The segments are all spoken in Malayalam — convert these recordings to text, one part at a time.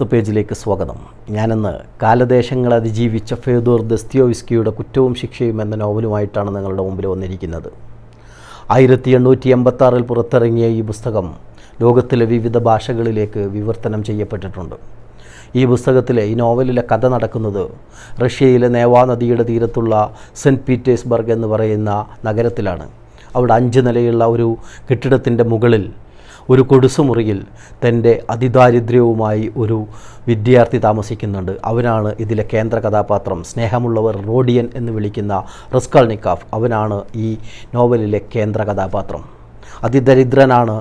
പത്ത് പേജിലേക്ക് സ്വാഗതം ഞാനിന്ന് കാലദേശങ്ങൾ അതിജീവിച്ച ഫേദൂർ ദസ്തിയോവിസ്കിയുടെ കുറ്റവും ശിക്ഷയും എന്ന നോവലുമായിട്ടാണ് നിങ്ങളുടെ മുമ്പിൽ വന്നിരിക്കുന്നത് ആയിരത്തി എണ്ണൂറ്റി എൺപത്താറിൽ പുറത്തിറങ്ങിയ ഈ പുസ്തകം ലോകത്തിലെ വിവിധ ഭാഷകളിലേക്ക് വിവർത്തനം ചെയ്യപ്പെട്ടിട്ടുണ്ട് ഈ പുസ്തകത്തിലെ ഈ നോവലിലെ കഥ നടക്കുന്നത് റഷ്യയിലെ നേവാ നദിയുടെ തീരത്തുള്ള സെൻറ്റ് പീറ്റേഴ്സ്ബർഗ് എന്ന് പറയുന്ന നഗരത്തിലാണ് അവിടെ അഞ്ച് നിലയുള്ള ഒരു കെട്ടിടത്തിൻ്റെ മുകളിൽ ഒരു കൊടുസുമുറിയിൽ തൻ്റെ അതിദാരിദ്ര്യവുമായി ഒരു വിദ്യാർത്ഥി താമസിക്കുന്നുണ്ട് അവനാണ് ഇതിലെ കേന്ദ്ര കഥാപാത്രം സ്നേഹമുള്ളവർ റോഡിയൻ എന്ന് വിളിക്കുന്ന റസ്കാൾ നിക്കാഫ് അവനാണ് ഈ നോവലിലെ കേന്ദ്ര കഥാപാത്രം അതിദരിദ്രനാണ്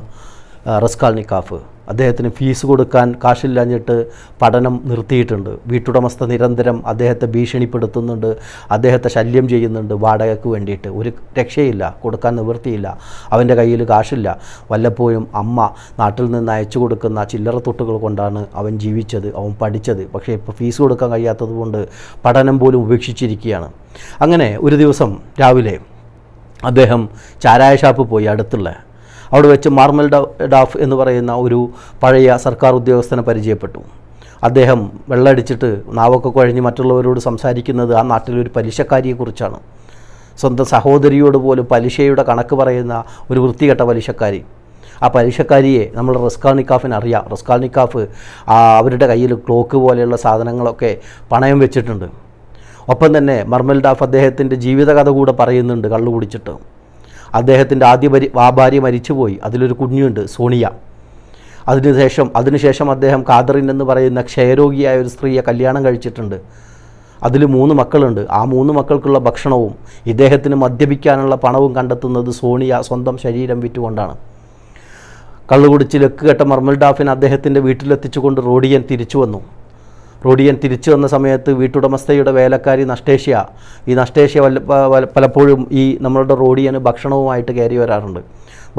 റസ്കാൾ നിക്കാഫ് അദ്ദേഹത്തിന് ഫീസ് കൊടുക്കാൻ കാശില്ലാഞ്ഞിട്ട് പഠനം നിർത്തിയിട്ടുണ്ട് വീട്ടുടമസ്ഥ നിരന്തരം അദ്ദേഹത്തെ ഭീഷണിപ്പെടുത്തുന്നുണ്ട് അദ്ദേഹത്തെ ശല്യം ചെയ്യുന്നുണ്ട് വാടകയ്ക്ക് വേണ്ടിയിട്ട് ഒരു രക്ഷയില്ല കൊടുക്കാൻ നിവൃത്തിയില്ല അവൻ്റെ കയ്യിൽ കാശില്ല വല്ലപ്പോഴും അമ്മ നാട്ടിൽ നിന്ന് അയച്ചു കൊടുക്കുന്ന ചില്ലറ തൊട്ടുകൾ കൊണ്ടാണ് അവൻ ജീവിച്ചത് അവൻ പഠിച്ചത് പക്ഷേ ഇപ്പോൾ ഫീസ് കൊടുക്കാൻ കഴിയാത്തതുകൊണ്ട് പഠനം പോലും ഉപേക്ഷിച്ചിരിക്കുകയാണ് അങ്ങനെ ഒരു ദിവസം രാവിലെ അദ്ദേഹം ചാരായ ഷാപ്പ് പോയി അടുത്തുള്ള അവിടെ വെച്ച് മാർമൽ ഡാഫ് എന്ന് പറയുന്ന ഒരു പഴയ സർക്കാർ ഉദ്യോഗസ്ഥനെ പരിചയപ്പെട്ടു അദ്ദേഹം വെള്ളമടിച്ചിട്ട് നാവൊക്കെ കുഴഞ്ഞ് മറ്റുള്ളവരോട് സംസാരിക്കുന്നത് ആ നാട്ടിലൊരു പലിശക്കാരിയെക്കുറിച്ചാണ് സ്വന്തം സഹോദരിയോട് പോലും പലിശയുടെ കണക്ക് പറയുന്ന ഒരു വൃത്തികെട്ട പലിശക്കാരി ആ പലിശക്കാരിയെ നമ്മൾ റസ്കാൾനിക്കാഫിന് അറിയാം റസ്കാൾനിക്കാഫ് അവരുടെ കയ്യിൽ ക്ലോക്ക് പോലെയുള്ള സാധനങ്ങളൊക്കെ പണയം വെച്ചിട്ടുണ്ട് ഒപ്പം തന്നെ മർമൽ ഡാഫ് അദ്ദേഹത്തിൻ്റെ ജീവിതകഥ കൂടെ പറയുന്നുണ്ട് കള്ളു കുടിച്ചിട്ട് അദ്ദേഹത്തിൻ്റെ ആദ്യ പരി ഭാര്യ മരിച്ചുപോയി അതിലൊരു കുഞ്ഞുണ്ട് സോണിയ അതിനുശേഷം അതിനുശേഷം അദ്ദേഹം കാദറിൻ എന്ന് പറയുന്ന ക്ഷയരോഗിയായ ഒരു സ്ത്രീയെ കല്യാണം കഴിച്ചിട്ടുണ്ട് അതിൽ മൂന്ന് മക്കളുണ്ട് ആ മൂന്ന് മക്കൾക്കുള്ള ഭക്ഷണവും ഇദ്ദേഹത്തിന് മദ്യപിക്കാനുള്ള പണവും കണ്ടെത്തുന്നത് സോണിയ സ്വന്തം ശരീരം വിറ്റുകൊണ്ടാണ് കള്ളുകുടിച്ച് കെട്ട മർമൽഡാഫിൻ അദ്ദേഹത്തിൻ്റെ വീട്ടിലെത്തിച്ചുകൊണ്ട് റോഡിയൻ തിരിച്ചു വന്നു റോഡിയൻ തിരിച്ചു വന്ന സമയത്ത് വീട്ടുടമസ്ഥയുടെ വേലക്കാരി നഷ്ടേഷ്യ ഈ നഷ്ടേഷ്യ പലപ്പോഴും ഈ നമ്മളുടെ റോഡിയന് ഭക്ഷണവുമായിട്ട് കയറി വരാറുണ്ട്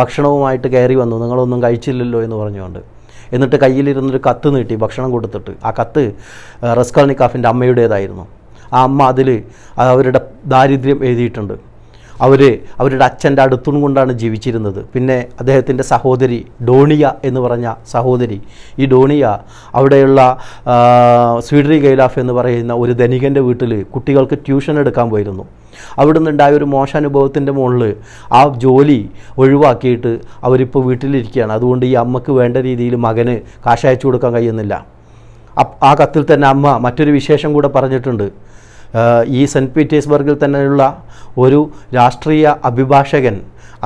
ഭക്ഷണവുമായിട്ട് കയറി വന്നു നിങ്ങളൊന്നും കഴിച്ചില്ലല്ലോ എന്ന് പറഞ്ഞുകൊണ്ട് എന്നിട്ട് കയ്യിലിരുന്നൊരു കത്ത് നീട്ടി ഭക്ഷണം കൊടുത്തിട്ട് ആ കത്ത് റസ്കൾനിക്കാഫിൻ്റെ അമ്മയുടേതായിരുന്നു ആ അമ്മ അതിൽ അവരുടെ ദാരിദ്ര്യം എഴുതിയിട്ടുണ്ട് അവർ അവരുടെ അച്ഛൻ്റെ അടുത്തും കൊണ്ടാണ് ജീവിച്ചിരുന്നത് പിന്നെ അദ്ദേഹത്തിൻ്റെ സഹോദരി ഡോണിയ എന്ന് പറഞ്ഞ സഹോദരി ഈ ഡോണിയ അവിടെയുള്ള സ്വീഡറി ഗൈലാഫ് എന്ന് പറയുന്ന ഒരു ധനികൻ്റെ വീട്ടിൽ കുട്ടികൾക്ക് ട്യൂഷൻ എടുക്കാൻ പോയിരുന്നു അവിടെ നിന്നുണ്ടായ ഒരു മോശ അനുഭവത്തിൻ്റെ മുകളിൽ ആ ജോലി ഒഴിവാക്കിയിട്ട് അവരിപ്പോൾ വീട്ടിലിരിക്കുകയാണ് അതുകൊണ്ട് ഈ അമ്മക്ക് വേണ്ട രീതിയിൽ മകന് കാശയച്ചു കൊടുക്കാൻ കഴിയുന്നില്ല ആ കത്തിൽ തന്നെ അമ്മ മറ്റൊരു വിശേഷം കൂടെ പറഞ്ഞിട്ടുണ്ട് ഈ സെൻറ്റ് പീറ്റേഴ്സ്ബർഗിൽ തന്നെയുള്ള ഒരു രാഷ്ട്രീയ അഭിഭാഷകൻ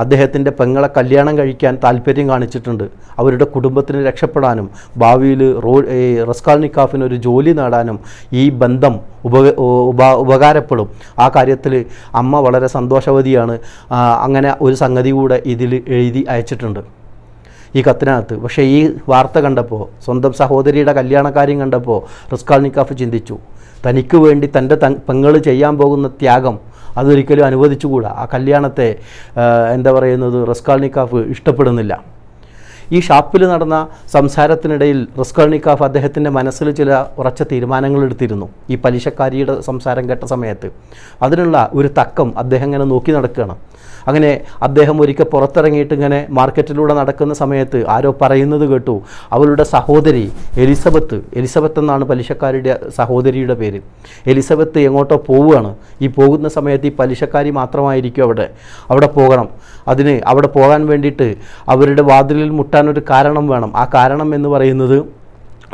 അദ്ദേഹത്തിൻ്റെ പെങ്ങളെ കല്യാണം കഴിക്കാൻ താല്പര്യം കാണിച്ചിട്ടുണ്ട് അവരുടെ കുടുംബത്തിന് രക്ഷപ്പെടാനും ഭാവിയിൽ റോ റസ്കാൽനിക്കാഫിന് ഒരു ജോലി നേടാനും ഈ ബന്ധം ഉപക ഉപകാരപ്പെടും ആ കാര്യത്തിൽ അമ്മ വളരെ സന്തോഷവതിയാണ് അങ്ങനെ ഒരു സംഗതി കൂടെ ഇതിൽ എഴുതി അയച്ചിട്ടുണ്ട് ഈ കത്തിനകത്ത് പക്ഷേ ഈ വാർത്ത കണ്ടപ്പോൾ സ്വന്തം സഹോദരിയുടെ കല്യാണക്കാര്യം കണ്ടപ്പോൾ നിക്കാഫ് ചിന്തിച്ചു തനിക്ക് വേണ്ടി തൻ്റെ പെങ്ങൾ ചെയ്യാൻ പോകുന്ന ത്യാഗം അതൊരിക്കലും അനുവദിച്ചുകൂടാ ആ കല്യാണത്തെ എന്താ പറയുന്നത് റസ്കാൽനിക്കാഫ് ഇഷ്ടപ്പെടുന്നില്ല ഈ ഷാപ്പിൽ നടന്ന സംസാരത്തിനിടയിൽ റസ്കർണിക്കാഫ് അദ്ദേഹത്തിൻ്റെ മനസ്സിൽ ചില ഉറച്ച തീരുമാനങ്ങൾ എടുത്തിരുന്നു ഈ പലിശക്കാരിയുടെ സംസാരം കേട്ട സമയത്ത് അതിനുള്ള ഒരു തക്കം അദ്ദേഹം ഇങ്ങനെ നോക്കി നടക്കുകയാണ് അങ്ങനെ അദ്ദേഹം ഒരിക്കൽ പുറത്തിറങ്ങിയിട്ട് ഇങ്ങനെ മാർക്കറ്റിലൂടെ നടക്കുന്ന സമയത്ത് ആരോ പറയുന്നത് കേട്ടു അവളുടെ സഹോദരി എലിസബത്ത് എലിസബത്ത് എന്നാണ് പലിശക്കാരിയുടെ സഹോദരിയുടെ പേര് എലിസബത്ത് എങ്ങോട്ടോ പോവുകയാണ് ഈ പോകുന്ന സമയത്ത് ഈ പലിശക്കാരി മാത്രമായിരിക്കും അവിടെ അവിടെ പോകണം അതിന് അവിടെ പോകാൻ വേണ്ടിയിട്ട് അവരുടെ വാതിലിൽ മുട്ട കിട്ടാനൊരു കാരണം വേണം ആ കാരണം എന്ന് പറയുന്നത്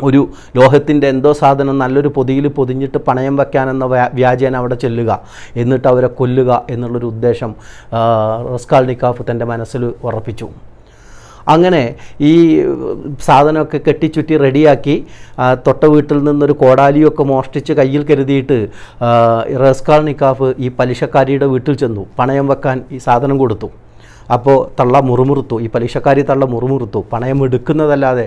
ഒരു ലോഹത്തിൻ്റെ എന്തോ സാധനം നല്ലൊരു പൊതിയിൽ പൊതിഞ്ഞിട്ട് പണയം വയ്ക്കാനെന്ന വ്യാജേന അവിടെ ചെല്ലുക എന്നിട്ട് അവരെ കൊല്ലുക എന്നുള്ളൊരു ഉദ്ദേശം റസ്കാൾനിക്കാഫ് തൻ്റെ മനസ്സിൽ ഉറപ്പിച്ചു അങ്ങനെ ഈ സാധനമൊക്കെ കെട്ടിച്ചുറ്റി റെഡിയാക്കി തൊട്ട വീട്ടിൽ നിന്നൊരു കോടാലിയൊക്കെ മോഷ്ടിച്ച് കയ്യിൽ കരുതിയിട്ട് റസ്കാൾ നിക്കാഫ് ഈ പലിശക്കാരിയുടെ വീട്ടിൽ ചെന്നു പണയം വെക്കാൻ ഈ സാധനം കൊടുത്തു അപ്പോൾ തള്ള മുറുമുറുത്തു ഈ പലിശക്കാരി തള്ള മുറുമുറുത്തു പണയം എടുക്കുന്നതല്ലാതെ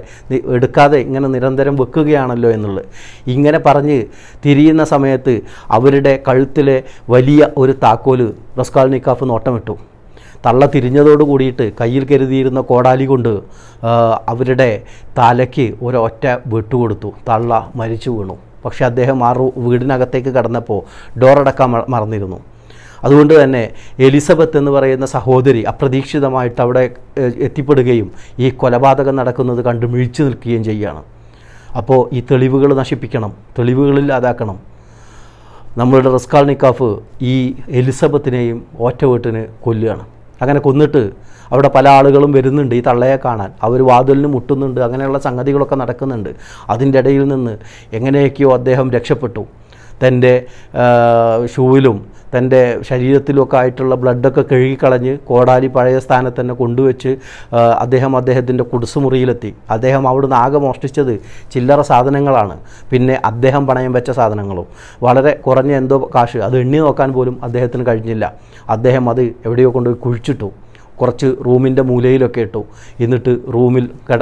എടുക്കാതെ ഇങ്ങനെ നിരന്തരം വെക്കുകയാണല്ലോ എന്നുള്ളത് ഇങ്ങനെ പറഞ്ഞ് തിരിയുന്ന സമയത്ത് അവരുടെ കഴുത്തിലെ വലിയ ഒരു താക്കോല് റസ്കാൽ നിക്കാഫ് നോട്ടമിട്ടു തള്ള തിരിഞ്ഞതോട് കൂടിയിട്ട് കയ്യിൽ കരുതിയിരുന്ന കോടാലി കൊണ്ട് അവരുടെ തലയ്ക്ക് ഒരൊറ്റ വെട്ടുകൊടുത്തു തള്ള മരിച്ചു വീണു പക്ഷേ അദ്ദേഹം ആ വീടിനകത്തേക്ക് കടന്നപ്പോൾ ഡോറടക്കാൻ മറന്നിരുന്നു അതുകൊണ്ട് തന്നെ എലിസബത്ത് എന്ന് പറയുന്ന സഹോദരി അപ്രതീക്ഷിതമായിട്ട് അവിടെ എത്തിപ്പെടുകയും ഈ കൊലപാതകം നടക്കുന്നത് കണ്ട് മിഴിച്ചു നിൽക്കുകയും ചെയ്യുകയാണ് അപ്പോൾ ഈ തെളിവുകൾ നശിപ്പിക്കണം തെളിവുകളില്ലാതാക്കണം നമ്മളുടെ റസ്കാൾ നിക്കാഫ് ഈ എലിസബത്തിനെയും ഒറ്റവീട്ടിന് കൊല്ലുകയാണ് അങ്ങനെ കൊന്നിട്ട് അവിടെ പല ആളുകളും വരുന്നുണ്ട് ഈ തള്ളയെ കാണാൻ അവർ വാതിലിന് മുട്ടുന്നുണ്ട് അങ്ങനെയുള്ള സംഗതികളൊക്കെ നടക്കുന്നുണ്ട് അതിൻ്റെ ഇടയിൽ നിന്ന് എങ്ങനെയൊക്കെയോ അദ്ദേഹം രക്ഷപ്പെട്ടു തൻ്റെ ഷൂവിലും തൻ്റെ ശരീരത്തിലൊക്കെ ആയിട്ടുള്ള ബ്ലഡൊക്കെ കഴുകിക്കളഞ്ഞ് കോടാലി പഴയ സ്ഥാനത്ത് തന്നെ കൊണ്ടുവച്ച് അദ്ദേഹം അദ്ദേഹത്തിൻ്റെ കുടുസുമുറിയിലെത്തി അദ്ദേഹം അവിടുന്ന് ആകെ മോഷ്ടിച്ചത് ചില്ലറ സാധനങ്ങളാണ് പിന്നെ അദ്ദേഹം പണയം വെച്ച സാധനങ്ങളും വളരെ കുറഞ്ഞ എന്തോ കാശ് അത് എണ്ണി നോക്കാൻ പോലും അദ്ദേഹത്തിന് കഴിഞ്ഞില്ല അദ്ദേഹം അത് എവിടെയോ കൊണ്ടുപോയി കുഴിച്ചിട്ടു കുറച്ച് റൂമിൻ്റെ മൂലയിലൊക്കെ ഇട്ടു എന്നിട്ട് റൂമിൽ കട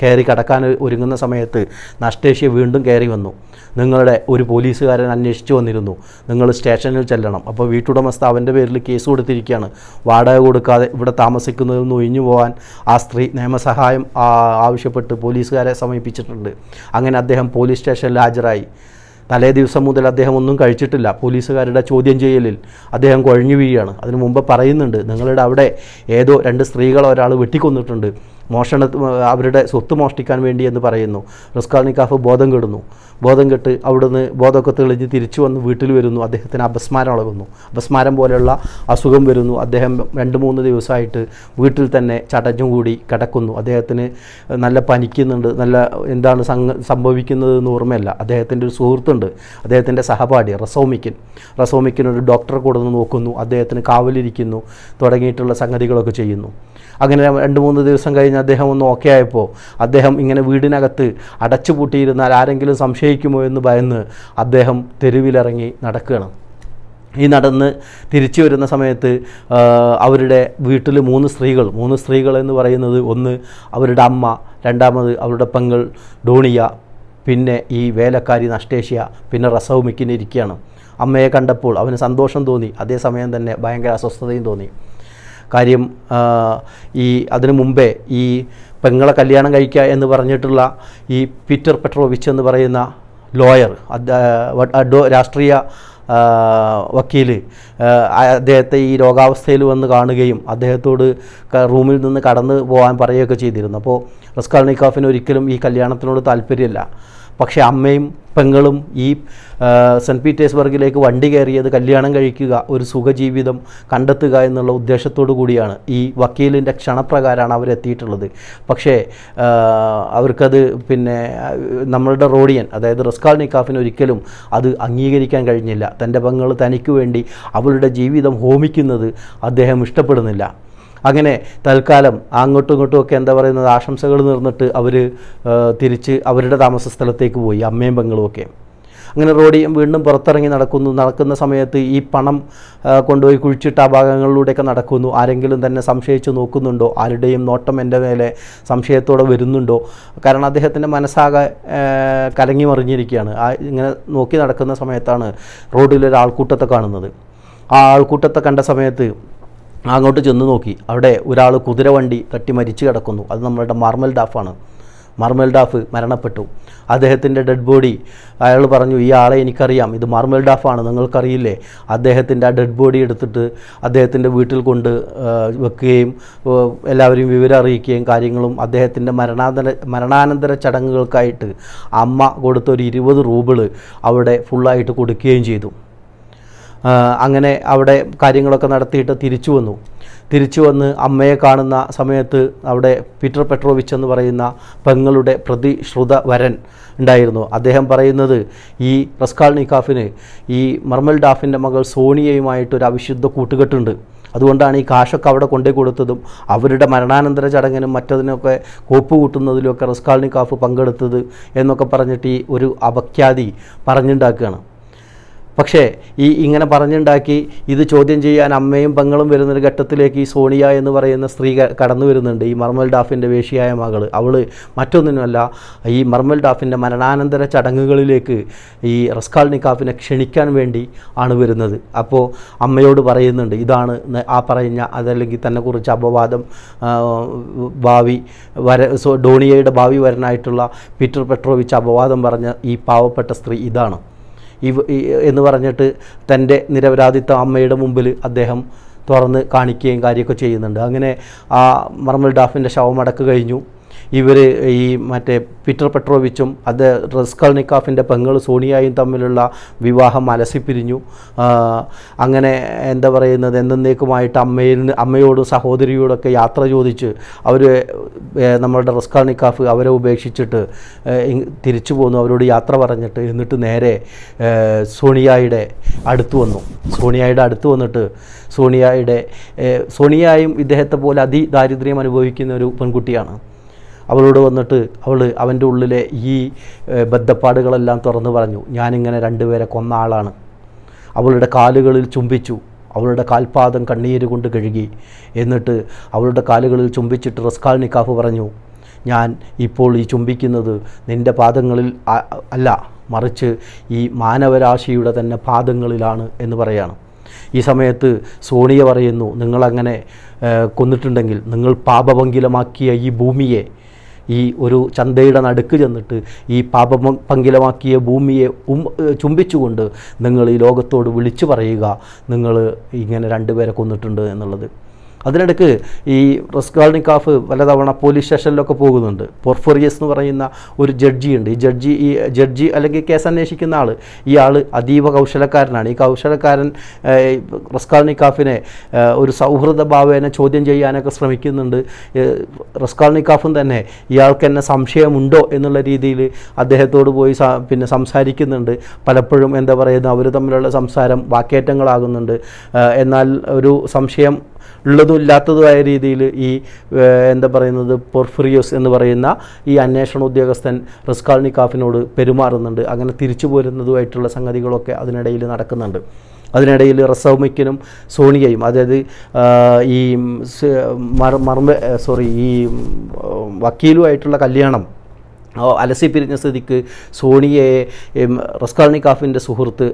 കയറി കടക്കാൻ ഒരുങ്ങുന്ന സമയത്ത് നഷ്ടേഷ്യ വീണ്ടും കയറി വന്നു നിങ്ങളുടെ ഒരു പോലീസുകാരൻ അന്വേഷിച്ചു വന്നിരുന്നു നിങ്ങൾ സ്റ്റേഷനിൽ ചെല്ലണം അപ്പോൾ വീട്ടുടമസ്ഥ അവൻ്റെ പേരിൽ കേസ് കൊടുത്തിരിക്കുകയാണ് വാടക കൊടുക്കാതെ ഇവിടെ താമസിക്കുന്നതെന്ന് ഒഴിഞ്ഞു പോകാൻ ആ സ്ത്രീ നിയമസഹായം ആവശ്യപ്പെട്ട് പോലീസുകാരെ സമീപിച്ചിട്ടുണ്ട് അങ്ങനെ അദ്ദേഹം പോലീസ് സ്റ്റേഷനിൽ ഹാജരായി തലേ ദിവസം മുതൽ അദ്ദേഹം ഒന്നും കഴിച്ചിട്ടില്ല പോലീസുകാരുടെ ചോദ്യം ചെയ്യലിൽ അദ്ദേഹം കുഴഞ്ഞു വീഴുകയാണ് അതിനു മുമ്പ് പറയുന്നുണ്ട് നിങ്ങളുടെ അവിടെ ഏതോ രണ്ട് സ്ത്രീകളെ ഒരാൾ വെട്ടിക്കൊന്നിട്ടുണ്ട് മോഷണ അവരുടെ സ്വത്ത് മോഷ്ടിക്കാൻ വേണ്ടി എന്ന് പറയുന്നു റസ്കാൽനിക്കാഫ് ബോധം കെടുന്നു ബോധം കെട്ട് അവിടുന്ന് ബോധമൊക്കെ തെളിഞ്ഞ് തിരിച്ചു വന്ന് വീട്ടിൽ വരുന്നു അദ്ദേഹത്തിന് അപസ്മാരം ഉളകുന്നു അപസ്മാരം പോലെയുള്ള അസുഖം വരുന്നു അദ്ദേഹം രണ്ട് മൂന്ന് ദിവസമായിട്ട് വീട്ടിൽ തന്നെ ചടഞ്ഞും കൂടി കിടക്കുന്നു അദ്ദേഹത്തിന് നല്ല പനിക്കുന്നുണ്ട് നല്ല എന്താണ് സംഭവിക്കുന്നത് എന്ന് ഓർമ്മയല്ല അദ്ദേഹത്തിൻ്റെ ഒരു സുഹൃത്തുണ്ട് അദ്ദേഹത്തിൻ്റെ സഹപാഠി റസോമിക്കൻ റസോമിക്കൻ ഒരു ഡോക്ടറെ കൂടെ നോക്കുന്നു അദ്ദേഹത്തിന് കാവലിരിക്കുന്നു തുടങ്ങിയിട്ടുള്ള സംഗതികളൊക്കെ ചെയ്യുന്നു അങ്ങനെ രണ്ട് മൂന്ന് ദിവസം കഴിഞ്ഞ് അദ്ദേഹം ഒന്ന് ഓക്കെ ആയപ്പോൾ അദ്ദേഹം ഇങ്ങനെ വീടിനകത്ത് അടച്ചുപൂട്ടിയിരുന്നാൽ ആരെങ്കിലും സംശയിക്കുമോ എന്ന് ഭയന്ന് അദ്ദേഹം തെരുവിലിറങ്ങി നടക്കുകയാണ് ഈ നടന്ന് തിരിച്ചു വരുന്ന സമയത്ത് അവരുടെ വീട്ടിൽ മൂന്ന് സ്ത്രീകൾ മൂന്ന് സ്ത്രീകൾ എന്ന് പറയുന്നത് ഒന്ന് അവരുടെ അമ്മ രണ്ടാമത് അവരുടെ പെങ്ങൾ ഡോണിയ പിന്നെ ഈ വേലക്കാരി നഷ്ടേഷ്യ പിന്നെ റസൗമിക്കിനിരിക്കുകയാണ് അമ്മയെ കണ്ടപ്പോൾ അവന് സന്തോഷം തോന്നി അതേസമയം തന്നെ ഭയങ്കര അസ്വസ്ഥതയും തോന്നി കാര്യം ഈ അതിനു മുമ്പേ ഈ പെങ്ങളെ കല്യാണം കഴിക്കുക എന്ന് പറഞ്ഞിട്ടുള്ള ഈ പീറ്റർ പെട്രോവിച്ച് എന്ന് പറയുന്ന ലോയർ രാഷ്ട്രീയ വക്കീൽ അദ്ദേഹത്തെ ഈ രോഗാവസ്ഥയിൽ വന്ന് കാണുകയും അദ്ദേഹത്തോട് റൂമിൽ നിന്ന് കടന്നു പോകാൻ പറയുകയൊക്കെ ചെയ്തിരുന്നു അപ്പോൾ റസ്കാൽനിക്കാഫിന് ഒരിക്കലും ഈ കല്യാണത്തിനോട് താല്പര്യമില്ല പക്ഷേ അമ്മയും പെങ്ങളും ഈ സെൻറ്റ് പീറ്റേഴ്സ്ബർഗിലേക്ക് വണ്ടി കയറിയത് കല്യാണം കഴിക്കുക ഒരു സുഖജീവിതം കണ്ടെത്തുക എന്നുള്ള ഉദ്ദേശത്തോടു കൂടിയാണ് ഈ വക്കീലിൻ്റെ ക്ഷണപ്രകാരമാണ് അവരെത്തിയിട്ടുള്ളത് പക്ഷേ അവർക്കത് പിന്നെ നമ്മളുടെ റോഡിയൻ അതായത് റസ്കാൽ നിക്കാഫിന് ഒരിക്കലും അത് അംഗീകരിക്കാൻ കഴിഞ്ഞില്ല തൻ്റെ പെങ്ങൾ തനിക്ക് വേണ്ടി അവളുടെ ജീവിതം ഹോമിക്കുന്നത് അദ്ദേഹം ഇഷ്ടപ്പെടുന്നില്ല അങ്ങനെ തൽക്കാലം അങ്ങോട്ടും ഇങ്ങോട്ടും ഒക്കെ എന്താ പറയുന്നത് ആശംസകൾ നിർന്നിട്ട് അവർ തിരിച്ച് അവരുടെ താമസ സ്ഥലത്തേക്ക് പോയി അമ്മയും പെങ്ങളും ഒക്കെ അങ്ങനെ റോഡിൽ വീണ്ടും പുറത്തിറങ്ങി നടക്കുന്നു നടക്കുന്ന സമയത്ത് ഈ പണം കൊണ്ടുപോയി കുഴിച്ചിട്ട് ആ ഭാഗങ്ങളിലൂടെയൊക്കെ നടക്കുന്നു ആരെങ്കിലും തന്നെ സംശയിച്ച് നോക്കുന്നുണ്ടോ ആരുടെയും നോട്ടം എൻ്റെ മേലെ സംശയത്തോടെ വരുന്നുണ്ടോ കാരണം അദ്ദേഹത്തിൻ്റെ മനസ്സാകെ കലങ്ങി മറിഞ്ഞിരിക്കുകയാണ് ആ ഇങ്ങനെ നോക്കി നടക്കുന്ന സമയത്താണ് റോഡിലൊരാൾക്കൂട്ടത്തെ കാണുന്നത് ആ ആൾക്കൂട്ടത്തെ കണ്ട സമയത്ത് അങ്ങോട്ട് ചെന്ന് നോക്കി അവിടെ ഒരാൾ കുതിരവണ്ടി തട്ടി മരിച്ചു കിടക്കുന്നു അത് നമ്മളുടെ മാർമൽ ഡാഫാണ് മാർമൽ ഡാഫ് മരണപ്പെട്ടു അദ്ദേഹത്തിൻ്റെ ഡെഡ് ബോഡി അയാൾ പറഞ്ഞു ഈ ആളെ എനിക്കറിയാം ഇത് മാർമൽ ഡാഫാണ് നിങ്ങൾക്കറിയില്ലേ അദ്ദേഹത്തിൻ്റെ ആ ഡെഡ് ബോഡി എടുത്തിട്ട് അദ്ദേഹത്തിൻ്റെ വീട്ടിൽ കൊണ്ട് വെക്കുകയും എല്ലാവരും വിവരം അറിയിക്കുകയും കാര്യങ്ങളും അദ്ദേഹത്തിൻ്റെ മരണാന്തര മരണാനന്തര ചടങ്ങുകൾക്കായിട്ട് അമ്മ കൊടുത്തൊരു ഇരുപത് റൂബിള് അവിടെ ഫുള്ളായിട്ട് കൊടുക്കുകയും ചെയ്തു അങ്ങനെ അവിടെ കാര്യങ്ങളൊക്കെ നടത്തിയിട്ട് തിരിച്ചു വന്നു തിരിച്ചു വന്ന് അമ്മയെ കാണുന്ന സമയത്ത് അവിടെ പീറ്റർ പെട്രോവിച്ച് എന്ന് പറയുന്ന പെങ്ങളുടെ പ്രതിശ്രുത വരൻ ഉണ്ടായിരുന്നു അദ്ദേഹം പറയുന്നത് ഈ റസ്കാൾ നിക്കാഫിന് ഈ മർമൽ ഡാഫിൻ്റെ മകൾ സോണിയയുമായിട്ടൊരു അവിശുദ്ധ കൂട്ടുകെട്ടുണ്ട് അതുകൊണ്ടാണ് ഈ കാശൊക്കെ അവിടെ കൊണ്ടു കൊടുത്തതും അവരുടെ മരണാനന്തര ചടങ്ങിനും മറ്റതിനൊക്കെ കോപ്പ് കൂട്ടുന്നതിലുമൊക്കെ റസ്കാൾനിക്കാഫ് പങ്കെടുത്തത് എന്നൊക്കെ പറഞ്ഞിട്ട് ഈ ഒരു അപഖ്യാതി പറഞ്ഞുണ്ടാക്കുകയാണ് പക്ഷേ ഈ ഇങ്ങനെ പറഞ്ഞുണ്ടാക്കി ഇത് ചോദ്യം ചെയ്യാൻ അമ്മയും പെങ്ങളും വരുന്നൊരു ഘട്ടത്തിലേക്ക് ഈ സോണിയ എന്ന് പറയുന്ന സ്ത്രീ കടന്നു വരുന്നുണ്ട് ഈ മർമൽ ഡാഫിൻ്റെ വേഷിയായ മകൾ അവൾ മറ്റൊന്നിനുമല്ല ഈ മർമൽ ഡാഫിൻ്റെ മരണാനന്തര ചടങ്ങുകളിലേക്ക് ഈ റസ്കാൽ നിക്കാഫിനെ ക്ഷണിക്കാൻ വേണ്ടി ആണ് വരുന്നത് അപ്പോൾ അമ്മയോട് പറയുന്നുണ്ട് ഇതാണ് ആ പറഞ്ഞ അതല്ലെങ്കിൽ തന്നെ കുറിച്ച് അപവാദം ഭാവി വര ഡോണിയയുടെ ഭാവി വരനായിട്ടുള്ള പീറ്റർ പെട്രോവിച്ച് അപവാദം പറഞ്ഞ ഈ പാവപ്പെട്ട സ്ത്രീ ഇതാണ് ഇവ എന്ന് പറഞ്ഞിട്ട് തൻ്റെ നിരപരാധിത്വ അമ്മയുടെ മുമ്പിൽ അദ്ദേഹം തുറന്ന് കാണിക്കുകയും കാര്യമൊക്കെ ചെയ്യുന്നുണ്ട് അങ്ങനെ ആ മർമൽ ഡാഫിൻ്റെ അടക്ക് കഴിഞ്ഞു ഇവർ ഈ മറ്റേ പീറ്റർ പെട്രോവിച്ചും അത് റസ്കൽ നിക്കാഫിൻ്റെ പെങ്ങൾ സോണിയയും തമ്മിലുള്ള വിവാഹം അലസിപ്പിരിഞ്ഞു അങ്ങനെ എന്താ പറയുന്നത് എന്നേക്കുമായിട്ട് അമ്മയിൽ അമ്മയോടും സഹോദരിയോടൊക്കെ യാത്ര ചോദിച്ച് അവർ നമ്മളുടെ റസ്കൽ നിക്കാഫ് അവരെ ഉപേക്ഷിച്ചിട്ട് തിരിച്ചു പോന്നു അവരോട് യാത്ര പറഞ്ഞിട്ട് എന്നിട്ട് നേരെ സോണിയയുടെ അടുത്ത് വന്നു സോണിയയുടെ അടുത്ത് വന്നിട്ട് സോണിയയുടെ സോണിയയും ഇദ്ദേഹത്തെ പോലെ അതിദാരിദ്ര്യം അനുഭവിക്കുന്ന ഒരു പെൺകുട്ടിയാണ് അവളോട് വന്നിട്ട് അവൾ അവൻ്റെ ഉള്ളിലെ ഈ ബദ്ധപ്പാടുകളെല്ലാം തുറന്നു പറഞ്ഞു ഞാനിങ്ങനെ രണ്ടുപേരെ കൊന്ന ആളാണ് അവളുടെ കാലുകളിൽ ചുംബിച്ചു അവളുടെ കാൽപാദം കണ്ണീര് കൊണ്ട് കഴുകി എന്നിട്ട് അവളുടെ കാലുകളിൽ ചുംബിച്ചിട്ട് റസ്കാൽ നിക്കാഫ് പറഞ്ഞു ഞാൻ ഇപ്പോൾ ഈ ചുംബിക്കുന്നത് നിൻ്റെ പാദങ്ങളിൽ അല്ല മറിച്ച് ഈ മാനവരാശിയുടെ തന്നെ പാദങ്ങളിലാണ് എന്ന് പറയാണ് ഈ സമയത്ത് സോണിയ പറയുന്നു നിങ്ങളങ്ങനെ കൊന്നിട്ടുണ്ടെങ്കിൽ നിങ്ങൾ പാപഭംഗിലമാക്കിയ ഈ ഭൂമിയെ ഈ ഒരു ചന്തയുടെ നടുക്ക് ചെന്നിട്ട് ഈ പാപ പങ്കിലമാക്കിയ ഭൂമിയെ ഉം ചുംബിച്ചുകൊണ്ട് നിങ്ങൾ ഈ ലോകത്തോട് വിളിച്ചു പറയുക നിങ്ങൾ ഇങ്ങനെ രണ്ടുപേരെ കൊന്നിട്ടുണ്ട് എന്നുള്ളത് അതിനിടയ്ക്ക് ഈ റസ്കാൾനിക്കാഫ് പലതവണ പോലീസ് സ്റ്റേഷനിലൊക്കെ പോകുന്നുണ്ട് പൊർഫോറിയസ് എന്ന് പറയുന്ന ഒരു ജഡ്ജിയുണ്ട് ഈ ജഡ്ജി ഈ ജഡ്ജി അല്ലെങ്കിൽ കേസ് അന്വേഷിക്കുന്ന ആൾ ഈ ആൾ അതീവ കൗശലക്കാരനാണ് ഈ കൗശലക്കാരൻ റസ്കാൾനിക്കാഫിനെ ഒരു സൗഹൃദ ഭാവേനെ ചോദ്യം ചെയ്യാനൊക്കെ ശ്രമിക്കുന്നുണ്ട് റസ്കാൾനിക്കാഫും തന്നെ ഇയാൾക്ക് എന്നെ സംശയമുണ്ടോ എന്നുള്ള രീതിയിൽ അദ്ദേഹത്തോട് പോയി പിന്നെ സംസാരിക്കുന്നുണ്ട് പലപ്പോഴും എന്താ പറയുന്നത് അവർ തമ്മിലുള്ള സംസാരം വാക്കേറ്റങ്ങളാകുന്നുണ്ട് എന്നാൽ ഒരു സംശയം ഉള്ളതും ഇല്ലാത്തതുമായ രീതിയിൽ ഈ എന്താ പറയുന്നത് പൊർഫിറിയോസ് എന്ന് പറയുന്ന ഈ അന്വേഷണ ഉദ്യോഗസ്ഥൻ കാഫിനോട് പെരുമാറുന്നുണ്ട് അങ്ങനെ തിരിച്ചു പോരുന്നതുമായിട്ടുള്ള സംഗതികളൊക്കെ അതിനിടയിൽ നടക്കുന്നുണ്ട് അതിനിടയിൽ റസൗമിക്കനും സോണിയയും അതായത് ഈ മർമ്മ സോറി ഈ വക്കീലുമായിട്ടുള്ള കല്യാണം അലസി പിരിഞ്ഞ സ്ഥിതിക്ക് സോണിയയെ റസ്കാൾണിക്കാഫിൻ്റെ സുഹൃത്ത്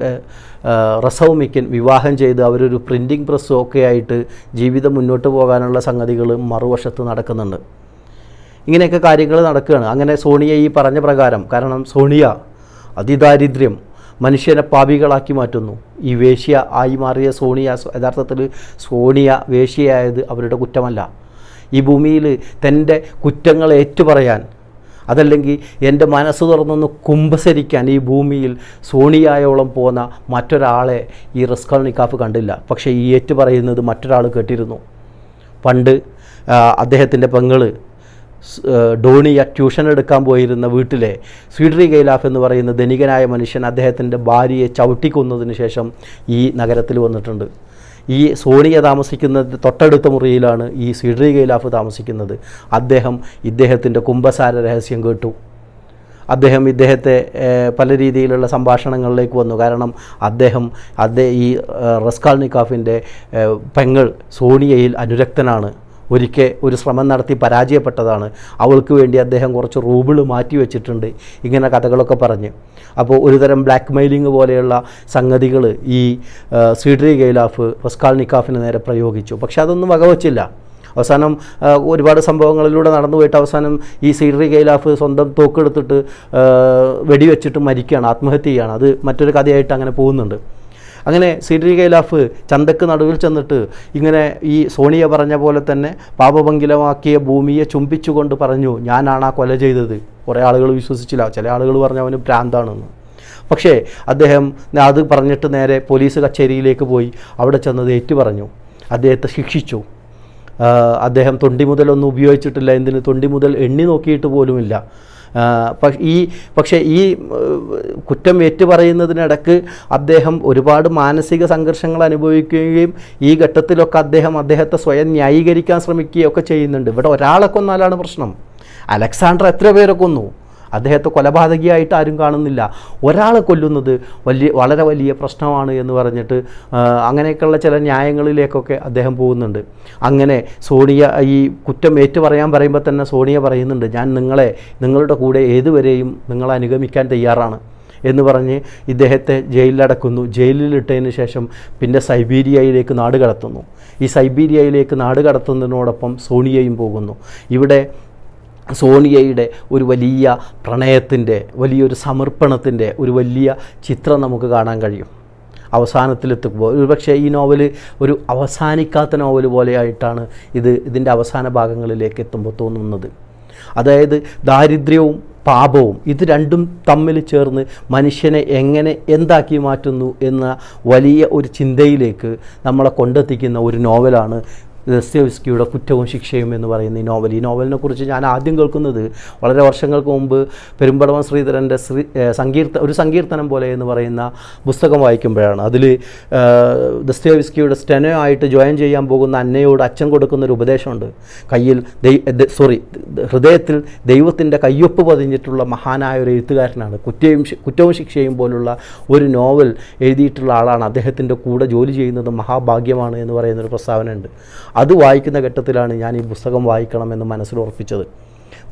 റസൗമിക്കൻ വിവാഹം ചെയ്ത് അവരൊരു പ്രിൻറ്റിംഗ് പ്രസ്സും ഒക്കെ ആയിട്ട് ജീവിതം മുന്നോട്ട് പോകാനുള്ള സംഗതികൾ മറുവശത്ത് നടക്കുന്നുണ്ട് ഇങ്ങനെയൊക്കെ കാര്യങ്ങൾ നടക്കുകയാണ് അങ്ങനെ സോണിയ ഈ പറഞ്ഞ പ്രകാരം കാരണം സോണിയ അതിദാരിദ്ര്യം മനുഷ്യനെ പാപികളാക്കി മാറ്റുന്നു ഈ വേശ്യ ആയി മാറിയ സോണിയ യഥാർത്ഥത്തിൽ സോണിയ വേശ്യയായത് അവരുടെ കുറ്റമല്ല ഈ ഭൂമിയിൽ തൻ്റെ കുറ്റങ്ങളെ ഏറ്റുപറയാൻ അതല്ലെങ്കിൽ എൻ്റെ മനസ്സ് തുറന്നൊന്ന് കുമ്പസരിക്കാൻ ഈ ഭൂമിയിൽ സോണിയായോളം പോന്ന മറ്റൊരാളെ ഈ റിസ്കൽ നിക്കാഫ് കണ്ടില്ല പക്ഷേ ഈ ഏറ്റു പറയുന്നത് മറ്റൊരാൾ കേട്ടിരുന്നു പണ്ട് അദ്ദേഹത്തിൻ്റെ പെങ്ങൾ ഡോണിയ ട്യൂഷൻ എടുക്കാൻ പോയിരുന്ന വീട്ടിലെ സ്വീഡറി ഗൈലാഫ് എന്ന് പറയുന്ന ധനികനായ മനുഷ്യൻ അദ്ദേഹത്തിൻ്റെ ഭാര്യയെ ചവിട്ടിക്കൊന്നതിന് ശേഷം ഈ നഗരത്തിൽ വന്നിട്ടുണ്ട് ഈ സോണിയ താമസിക്കുന്നത് തൊട്ടടുത്ത മുറിയിലാണ് ഈ സിഡ്രി ഗൈലാഫ് താമസിക്കുന്നത് അദ്ദേഹം ഇദ്ദേഹത്തിൻ്റെ കുംഭസാര രഹസ്യം കേട്ടു അദ്ദേഹം ഇദ്ദേഹത്തെ പല രീതിയിലുള്ള സംഭാഷണങ്ങളിലേക്ക് വന്നു കാരണം അദ്ദേഹം അദ്ദേഹം ഈ റസ്കാൽ നിക്കാഫിൻ്റെ പെങ്ങൾ സോണിയയിൽ അനുരക്തനാണ് ഒരിക്കൽ ഒരു ശ്രമം നടത്തി പരാജയപ്പെട്ടതാണ് അവൾക്ക് വേണ്ടി അദ്ദേഹം കുറച്ച് റൂബിൾ മാറ്റി വെച്ചിട്ടുണ്ട് ഇങ്ങനെ കഥകളൊക്കെ പറഞ്ഞ് അപ്പോൾ ഒരുതരം ബ്ലാക്ക് മെയിലിംഗ് പോലെയുള്ള സംഗതികൾ ഈ സീഡ്രി ഗെയ്ലാഫ് ഫസ്കാൾ നിക്കാഫിന് നേരെ പ്രയോഗിച്ചു പക്ഷെ അതൊന്നും വകവച്ചില്ല അവസാനം ഒരുപാട് സംഭവങ്ങളിലൂടെ നടന്നു പോയിട്ട് അവസാനം ഈ സീഡറി കൈലാഫ് സ്വന്തം തോക്കെടുത്തിട്ട് വെടിവെച്ചിട്ട് മരിക്കുകയാണ് ആത്മഹത്യ ചെയ്യുകയാണ് അത് മറ്റൊരു കഥയായിട്ട് അങ്ങനെ പോകുന്നുണ്ട് അങ്ങനെ സിഡ്രി കൈലാഫ് ചന്തക്ക് നടുവിൽ ചെന്നിട്ട് ഇങ്ങനെ ഈ സോണിയ പറഞ്ഞ പോലെ തന്നെ പാപഭംഗിലമാക്കിയ ഭൂമിയെ ചുംബിച്ചുകൊണ്ട് പറഞ്ഞു ഞാനാണ് ആ കൊല ചെയ്തത് കുറേ ആളുകൾ വിശ്വസിച്ചില്ല ചില ആളുകൾ പറഞ്ഞു അവന് ഭ്രാന്താണെന്ന് പക്ഷേ അദ്ദേഹം അത് പറഞ്ഞിട്ട് നേരെ പോലീസ് കച്ചേരിയിലേക്ക് പോയി അവിടെ ചെന്നത് ഏറ്റു പറഞ്ഞു അദ്ദേഹത്തെ ശിക്ഷിച്ചു അദ്ദേഹം തൊണ്ടി മുതലൊന്നും ഉപയോഗിച്ചിട്ടില്ല എന്തിന് തൊണ്ടി മുതൽ എണ്ണി നോക്കിയിട്ട് പോലുമില്ല ഈ പക്ഷേ ഈ കുറ്റം ഏറ്റുപറയുന്നതിനിടക്ക് അദ്ദേഹം ഒരുപാട് മാനസിക സംഘർഷങ്ങൾ അനുഭവിക്കുകയും ഈ ഘട്ടത്തിലൊക്കെ അദ്ദേഹം അദ്ദേഹത്തെ സ്വയം ന്യായീകരിക്കാൻ ശ്രമിക്കുകയൊക്കെ ചെയ്യുന്നുണ്ട് ഇവിടെ ഒരാളെ കൊന്നാലാണ് പ്രശ്നം അലക്സാണ്ടർ എത്ര പേരെ കൊന്നു അദ്ദേഹത്തെ കൊലപാതകിയായിട്ട് ആരും കാണുന്നില്ല ഒരാളെ കൊല്ലുന്നത് വലിയ വളരെ വലിയ പ്രശ്നമാണ് എന്ന് പറഞ്ഞിട്ട് അങ്ങനെയൊക്കെയുള്ള ചില ന്യായങ്ങളിലേക്കൊക്കെ അദ്ദേഹം പോകുന്നുണ്ട് അങ്ങനെ സോണിയ ഈ കുറ്റം ഏറ്റു പറയാൻ പറയുമ്പോൾ തന്നെ സോണിയ പറയുന്നുണ്ട് ഞാൻ നിങ്ങളെ നിങ്ങളുടെ കൂടെ ഏതുവരെയും നിങ്ങളെ അനുഗമിക്കാൻ തയ്യാറാണ് എന്ന് പറഞ്ഞ് ഇദ്ദേഹത്തെ ജയിലിലടക്കുന്നു ജയിലിലിട്ടതിന് ശേഷം പിന്നെ സൈബീരിയയിലേക്ക് നാട് കടത്തുന്നു ഈ സൈബീരിയയിലേക്ക് നാട് കടത്തുന്നതിനോടൊപ്പം സോണിയയും പോകുന്നു ഇവിടെ സോണിയയുടെ ഒരു വലിയ പ്രണയത്തിൻ്റെ വലിയൊരു സമർപ്പണത്തിൻ്റെ ഒരു വലിയ ചിത്രം നമുക്ക് കാണാൻ കഴിയും അവസാനത്തിലെത്തുമ്പോൾ ഒരുപക്ഷെ ഈ നോവൽ ഒരു അവസാനിക്കാത്ത നോവൽ പോലെയായിട്ടാണ് ഇത് ഇതിൻ്റെ അവസാന ഭാഗങ്ങളിലേക്ക് എത്തുമ്പോൾ തോന്നുന്നത് അതായത് ദാരിദ്ര്യവും പാപവും ഇത് രണ്ടും തമ്മിൽ ചേർന്ന് മനുഷ്യനെ എങ്ങനെ എന്താക്കി മാറ്റുന്നു എന്ന വലിയ ഒരു ചിന്തയിലേക്ക് നമ്മളെ കൊണ്ടെത്തിക്കുന്ന ഒരു നോവലാണ് ദസ്തവസ്കിയുടെ കുറ്റവും ശിക്ഷയും എന്ന് പറയുന്ന ഈ നോവൽ ഈ നോവലിനെ കുറിച്ച് ഞാൻ ആദ്യം കേൾക്കുന്നത് വളരെ വർഷങ്ങൾക്ക് മുമ്പ് പെരുമ്പടവം ശ്രീധരൻ്റെ ശ്രീ സങ്കീർത്ത ഒരു സങ്കീർത്തനം പോലെ എന്ന് പറയുന്ന പുസ്തകം വായിക്കുമ്പോഴാണ് അതിൽ ദസ്തേവിസ്കിയുടെ സ്റ്റെനോ ആയിട്ട് ജോയിൻ ചെയ്യാൻ പോകുന്ന അന്നയോട് അച്ഛൻ കൊടുക്കുന്ന ഒരു ഉപദേശമുണ്ട് കയ്യിൽ സോറി ഹൃദയത്തിൽ ദൈവത്തിൻ്റെ കയ്യൊപ്പ് പതിഞ്ഞിട്ടുള്ള മഹാനായ ഒരു എഴുത്തുകാരനാണ് കുറ്റയും കുറ്റവും ശിക്ഷയും പോലുള്ള ഒരു നോവൽ എഴുതിയിട്ടുള്ള ആളാണ് അദ്ദേഹത്തിൻ്റെ കൂടെ ജോലി ചെയ്യുന്നത് മഹാഭാഗ്യമാണ് എന്ന് പറയുന്നൊരു ഉണ്ട് അത് വായിക്കുന്ന ഘട്ടത്തിലാണ് ഞാൻ ഈ പുസ്തകം വായിക്കണമെന്ന് മനസ്സിലുറപ്പിച്ചത്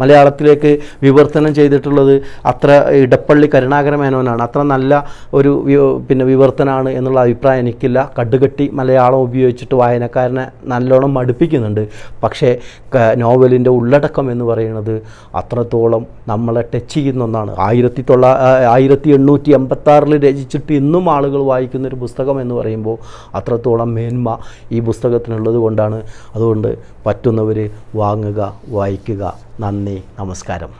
മലയാളത്തിലേക്ക് വിവർത്തനം ചെയ്തിട്ടുള്ളത് അത്ര ഇടപ്പള്ളി കരുണാകര മേനോനാണ് അത്ര നല്ല ഒരു പിന്നെ വിവർത്തനമാണ് എന്നുള്ള അഭിപ്രായം എനിക്കില്ല കടുകട്ടി മലയാളം ഉപയോഗിച്ചിട്ട് വായനക്കാരനെ നല്ലോണം മടുപ്പിക്കുന്നുണ്ട് പക്ഷേ നോവലിൻ്റെ ഉള്ളടക്കം എന്ന് പറയുന്നത് അത്രത്തോളം നമ്മളെ ടച്ച് ചെയ്യുന്ന ഒന്നാണ് ആയിരത്തി തൊള്ള ആയിരത്തി എണ്ണൂറ്റി എൺപത്താറിൽ രചിച്ചിട്ട് ഇന്നും ആളുകൾ വായിക്കുന്ന ഒരു പുസ്തകം എന്ന് പറയുമ്പോൾ അത്രത്തോളം മേന്മ ഈ പുസ്തകത്തിനുള്ളത് കൊണ്ടാണ് അതുകൊണ്ട് പറ്റുന്നവർ വാങ്ങുക വായിക്കുക നന്ദി നമസ്കാരം